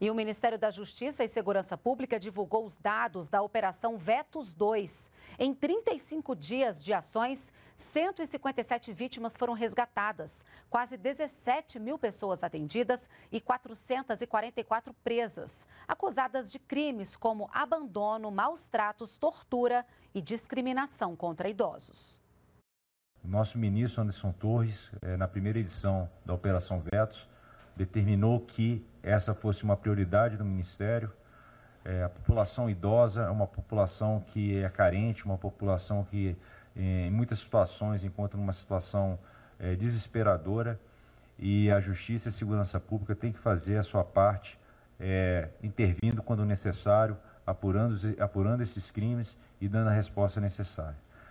E o Ministério da Justiça e Segurança Pública divulgou os dados da Operação Vetos 2. Em 35 dias de ações, 157 vítimas foram resgatadas, quase 17 mil pessoas atendidas e 444 presas, acusadas de crimes como abandono, maus tratos, tortura e discriminação contra idosos. Nosso ministro Anderson Torres, eh, na primeira edição da Operação Vetos, determinou que essa fosse uma prioridade do Ministério. É, a população idosa é uma população que é carente, uma população que, é, em muitas situações, encontra uma situação é, desesperadora e a Justiça e a Segurança Pública tem que fazer a sua parte, é, intervindo quando necessário, apurando, apurando esses crimes e dando a resposta necessária.